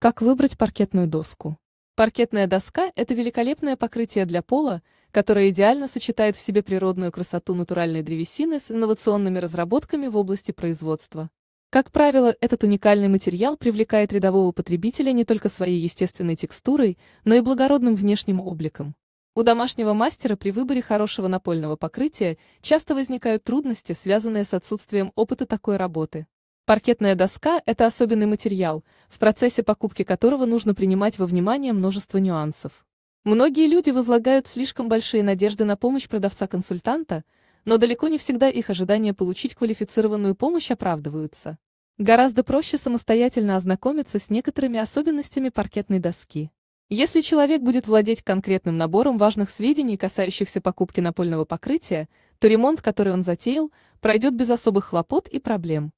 Как выбрать паркетную доску? Паркетная доска – это великолепное покрытие для пола, которое идеально сочетает в себе природную красоту натуральной древесины с инновационными разработками в области производства. Как правило, этот уникальный материал привлекает рядового потребителя не только своей естественной текстурой, но и благородным внешним обликом. У домашнего мастера при выборе хорошего напольного покрытия часто возникают трудности, связанные с отсутствием опыта такой работы. Паркетная доска – это особенный материал, в процессе покупки которого нужно принимать во внимание множество нюансов. Многие люди возлагают слишком большие надежды на помощь продавца-консультанта, но далеко не всегда их ожидания получить квалифицированную помощь оправдываются. Гораздо проще самостоятельно ознакомиться с некоторыми особенностями паркетной доски. Если человек будет владеть конкретным набором важных сведений, касающихся покупки напольного покрытия, то ремонт, который он затеял, пройдет без особых хлопот и проблем.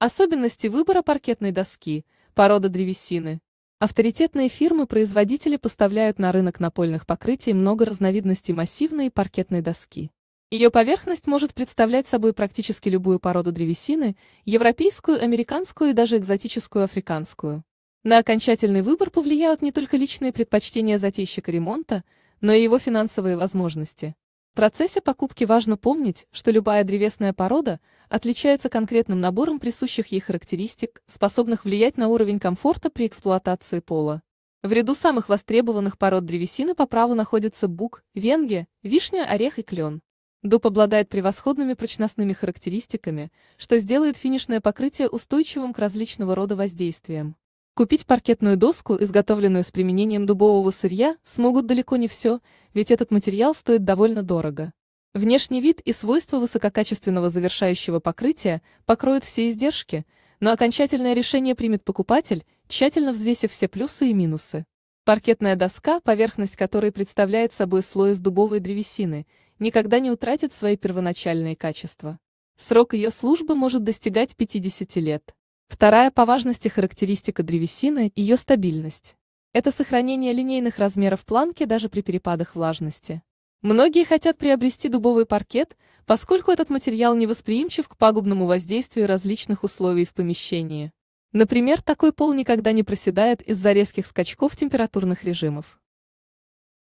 Особенности выбора паркетной доски, порода древесины. Авторитетные фирмы-производители поставляют на рынок напольных покрытий много разновидностей массивной и паркетной доски. Ее поверхность может представлять собой практически любую породу древесины, европейскую, американскую и даже экзотическую африканскую. На окончательный выбор повлияют не только личные предпочтения затейщика ремонта, но и его финансовые возможности процессе покупки важно помнить, что любая древесная порода отличается конкретным набором присущих ей характеристик, способных влиять на уровень комфорта при эксплуатации пола. В ряду самых востребованных пород древесины по праву находятся бук, венге, вишня, орех и клен. Дуб обладает превосходными прочностными характеристиками, что сделает финишное покрытие устойчивым к различного рода воздействиям. Купить паркетную доску, изготовленную с применением дубового сырья, смогут далеко не все, ведь этот материал стоит довольно дорого. Внешний вид и свойства высококачественного завершающего покрытия покроют все издержки, но окончательное решение примет покупатель, тщательно взвесив все плюсы и минусы. Паркетная доска, поверхность которой представляет собой слой из дубовой древесины, никогда не утратит свои первоначальные качества. Срок ее службы может достигать 50 лет. Вторая по важности характеристика древесины – ее стабильность. Это сохранение линейных размеров планки даже при перепадах влажности. Многие хотят приобрести дубовый паркет, поскольку этот материал невосприимчив к пагубному воздействию различных условий в помещении. Например, такой пол никогда не проседает из-за резких скачков температурных режимов.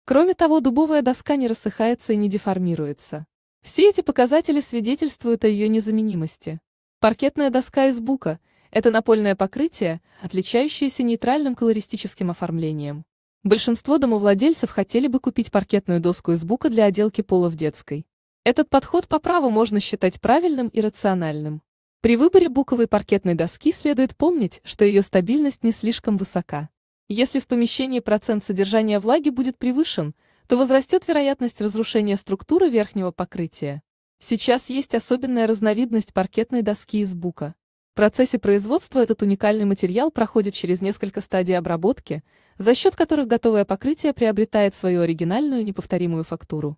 Кроме того, дубовая доска не рассыхается и не деформируется. Все эти показатели свидетельствуют о ее незаменимости. Паркетная доска из бука – это напольное покрытие, отличающееся нейтральным колористическим оформлением. Большинство домовладельцев хотели бы купить паркетную доску из бука для отделки пола в детской. Этот подход по праву можно считать правильным и рациональным. При выборе буковой паркетной доски следует помнить, что ее стабильность не слишком высока. Если в помещении процент содержания влаги будет превышен, то возрастет вероятность разрушения структуры верхнего покрытия. Сейчас есть особенная разновидность паркетной доски из бука. В процессе производства этот уникальный материал проходит через несколько стадий обработки, за счет которых готовое покрытие приобретает свою оригинальную неповторимую фактуру.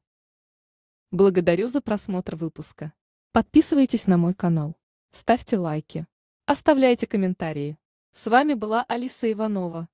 Благодарю за просмотр выпуска. Подписывайтесь на мой канал, ставьте лайки, оставляйте комментарии. С вами была Алиса Иванова.